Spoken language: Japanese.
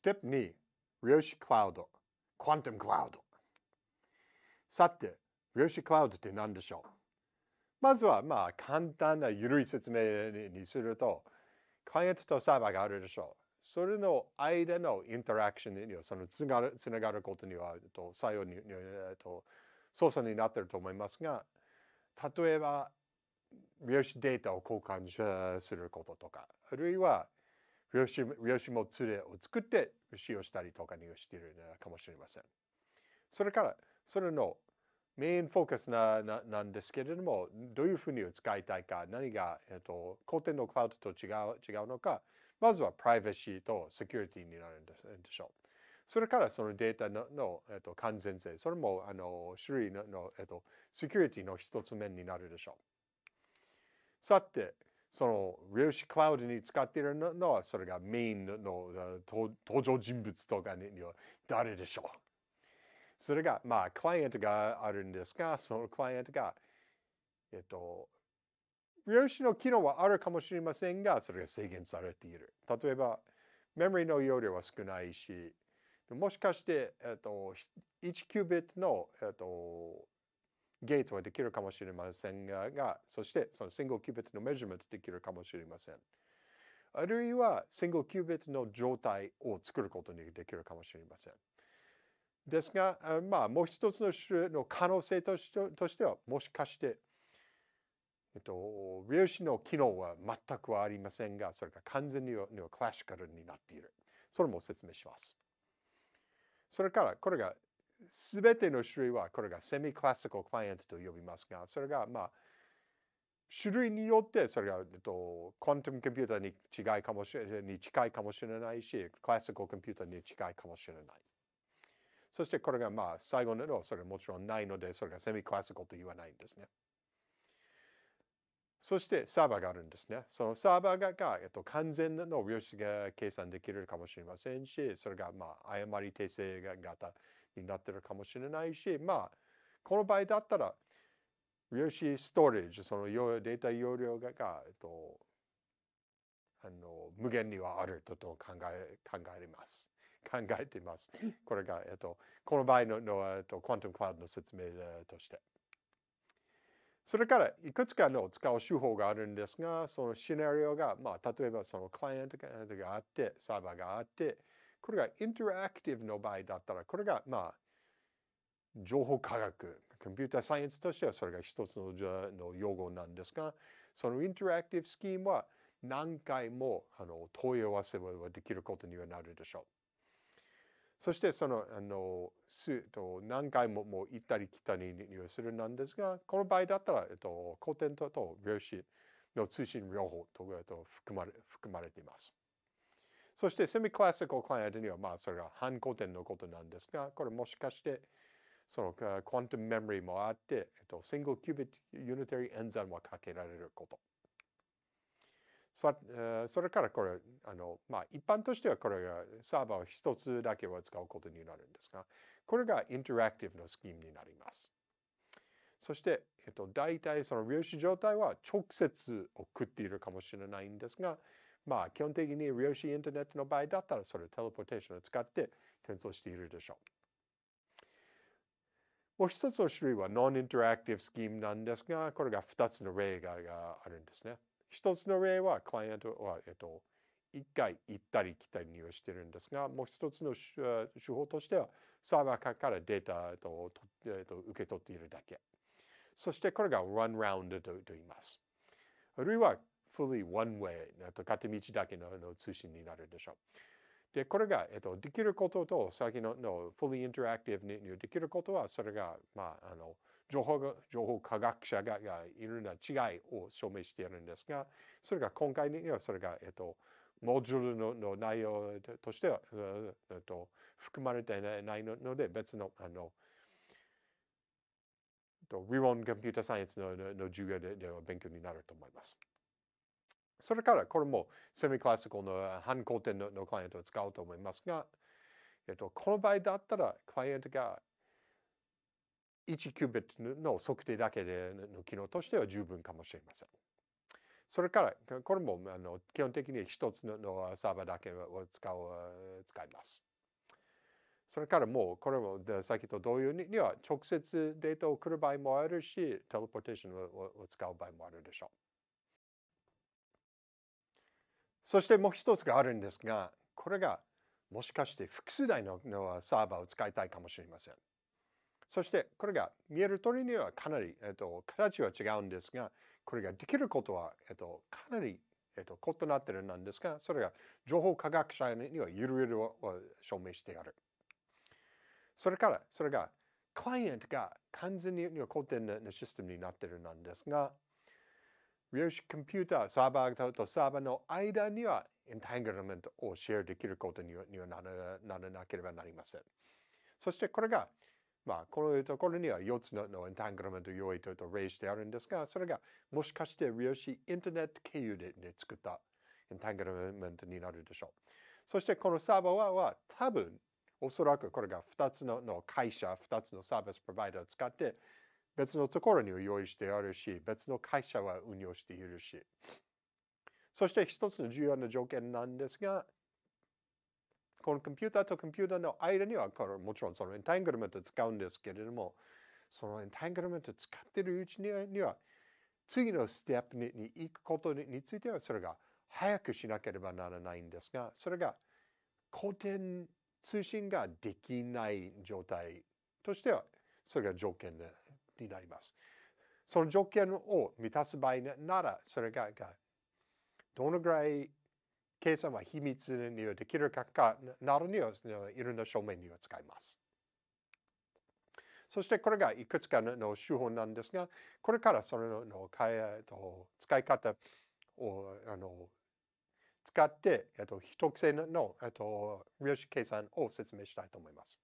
ステップ2、量子クラウド、n t u m Cloud さて、量子クラウドって何でしょうまずは、まあ、簡単な緩い説明にすると、クライアントとサーバーがあるでしょう。それの間のインタラクションには、そのつながるつながることには、と作用に、と操作になっていると思いますが、例えば、量子データを交換することとか、あるいは、吉もツレを作って使用したりとかにしているかもしれません。それから、それのメインフォーカスなななんですけれども、どういうふうに使いたいか、何が、えっと、後天のクラウドと違う違うのか、まずはプライバシーとセキュリティになるんでしょう。それからそのデータのの、えっと、完全性、それもあの種類のの、えっと、セキュリティの一つ面になるでしょう。さて、その量子クラウドに使っているのはそれがメインの登場人物とかには誰でしょうそれがまあクライアントがあるんですがそのクライアントがえっと量子の機能はあるかもしれませんがそれが制限されている例えばメモリの容量は少ないしもしかして、えっと、1キュービットの、えっと、ゲートはできるかもしれませんが、そしてそのシングルキュービットのメジュメントできるかもしれません。あるいはシングルキュービットの状態を作ることにできるかもしれません。ですが、まあ、もう一つの種類の可能性としては、もしかして、えっと、粒子の機能は全くありませんが、それが完全にはクラシカルになっている。それも説明します。それから、これがすべての種類は、これがセミクラシカルクライアントと呼びますが、それが、まあ、種類によって、それが、えっと、コントムコンピューターに違いかもしれに近いかもしれないし、クラシカルコンピューターに近いかもしれない。そして、これが、まあ、最後の、それもちろんないので、それがセミクラシカルと言わないんですね。そしてサーバーがあるんですね。そのサーバーがが、えっと、完全なの量子が計算できるかもしれませんし、それが、まあ、誤り訂正型になってるかもしれないし、まあ、この場合だったら、量子ストレージ、そのデータ容量が、えっと、あの無限にはあると考え考えます。考えています。これが、えっと、この場合のの、えっと、クワントムクラウドの説明として。それから、いくつかの使う手法があるんですが、そのシナリオが、まあ、例えばそのクライアントがあって、サーバーがあって、これがインタラクティブの場合だったら、これがまあ、情報科学、コンピューターサイエンスとしてはそれが一つのの用語なんですが、そのインタラクティブスキームは何回もあの問い合わせはできることにはなるでしょう。そしてそのあのすと何回ももう行ったり来たりするなんですが、この場合だったら、えっと、古典とと量子の通信両方とと含まれ含まれています。そしてセミクラシカルクライアントにはまあそれが半古典のことなんですが、これもしかしてそのクワントムメモリーもあって、えっと、シングルキュービットユニタリー演算はかけられること。そそれからこれあの、まあ、一般としてはこれがサーバーを一つだけは使うことになるんですが、これがインタラクティブのスキームになります。そして、えっと、大体その量子状態は直接送っているかもしれないんですが、まあ基本的に量子インターネットの場合だったらそれをテレポーテーションを使って転送しているでしょう。もう一つの種類はノンインタラクティブスキームなんですが、これが二つの例があるんですね。一つの例はクライアントは、えっと、一回行ったり来たりをしてるんですが、もう一つの手法としては、サーバーからデータを受け取っているだけ。そしてこれが run round と言います。あるいは fully one way、えっと、片道だけのの通信になるでしょう。で、これが、えっと、できることと、先のの fully interactive にできることは、それが、まあ、あの、情報が、情報科学者ががいろんな違いを証明しているんですが、それが今回にはそれが、えっと、モジュールのの内容としては、えっと、含まれていないので、別の、あの、と、ウィ理ンコンピュータサイエンスのの授業ででは勉強になると思います。それからこれもセミクラシコの半工程のクライアントを使うと思いますが、えっと、この場合だったらクライアントが1キュービットの測定だけでの機能としては十分かもしれません。それから、これもあの基本的に一つのサーバーだけを使う使います。それからもう、これもさっきと同様にには直接データを送る場合もあるし、テレポテーションを使う場合もあるでしょう。そしてもう一つがあるんですが、これがもしかして複数台のサーバーを使いたいかもしれません。そしてこれが見える通りにはかなり、えっと、形は違うんですが、これができることは、えっと、かなり、えっと、異なってるなんですが、それが情報科学者にはゆるゆるを証明してある。それから、それがクライアントが完全に古典のシステムになってるなんですが、量子コンピューター、サーバーとサーバーの間にはエンタングルメントをシェアできることにはならなければなりません。そしてこれが、まあ、このところには4つのエンタングルメント用意と例してあるんですが、それがもしかして量子インターネット経由で、ね、作ったエンタングルメントになるでしょう。そしてこのサーバーはは多分、おそらくこれが2つの会社、2つのサービスプロバイダーを使って別のところに用意してあるし、別の会社は運用しているし。そして一つの重要な条件なんですが、このコンピューターとコンピューターの間には、これもちろんそのエンタングルメントを使うんですけれども、そのエンタングルメントを使っているうちには、次のステップに行くことについては、それが早くしなければならないんですが、それが古典通信ができない状態としては、それが条件でになります。その条件を満たす場合なら、それがどのぐらい計算は秘密にはできるかかなるには、いろんな証明には使います。そしてこれがいくつかの手法なんですが、これからそれの使い方をあの使って、えっと、秘匿性の、えっと、量子計算を説明したいと思います。